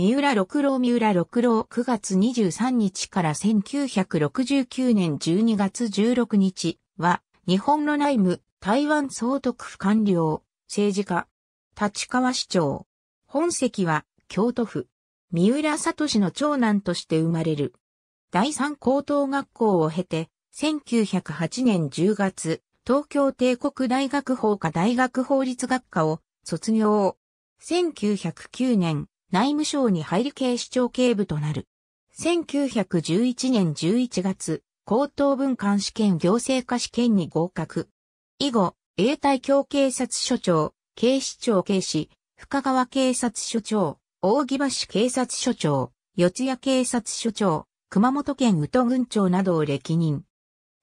三浦六郎三浦六郎9月23日から1969年12月16日は、日本の内務、台湾総督府官僚、政治家、立川市長。本籍は、京都府。三浦聡の長男として生まれる。第三高等学校を経て、1908年10月、東京帝国大学法科大学法律学科を卒業。1909年、内務省に入り警視庁警部となる。1911年11月、高等文官試験行政科試験に合格。以後、永代教警察署長、警視庁警視、深川警察署長、大木橋警察署長、四谷警察署長、熊本県宇都郡長などを歴任。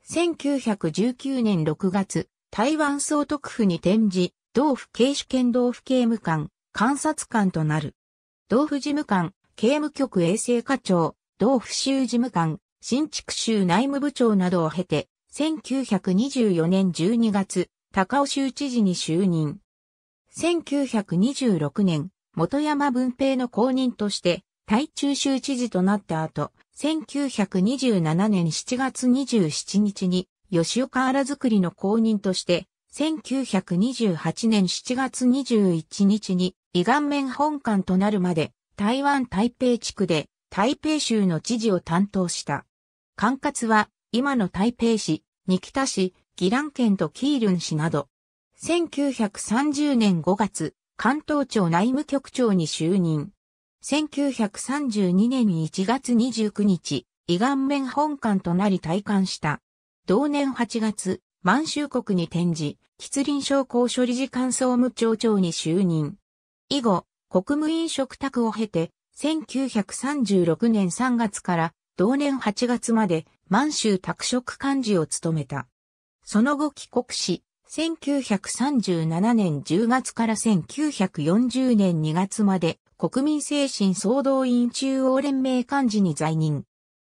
1919年6月、台湾総督府に転じ、同府警視県同府警務官、監察官となる。道府事務官、刑務局衛生課長、道府州事務官、新築州内務部長などを経て、1924年12月、高尾州知事に就任。1926年、元山文平の公認として、台中州知事となった後、1927年7月27日に、吉岡荒くりの公認として、1928年7月21日に、伊ガ面本館となるまで、台湾台北地区で台北州の知事を担当した。管轄は、今の台北市、二北市、宜蘭県とキールン市など。1930年5月、関東庁内務局長に就任。1932年1月29日、伊ガ面本館となり退官した。同年8月、満州国に転じ、吉林省高処理事官総務庁長に就任。以後、国務院嘱託を経て、1936年3月から同年8月まで満州拓殖幹事を務めた。その後帰国し、1937年10月から1940年2月まで国民精神総動員中央連盟幹事に在任。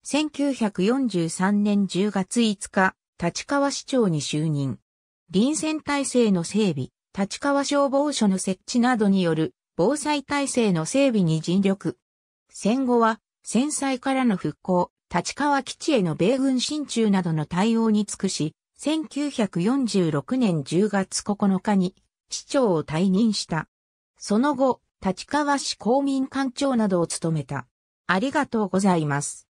1943年10月5日、立川市長に就任。臨戦体制の整備、立川消防署の設置などによる防災体制の整備に尽力。戦後は、戦災からの復興、立川基地への米軍進駐などの対応に尽くし、1946年10月9日に市長を退任した。その後、立川市公民館長などを務めた。ありがとうございます。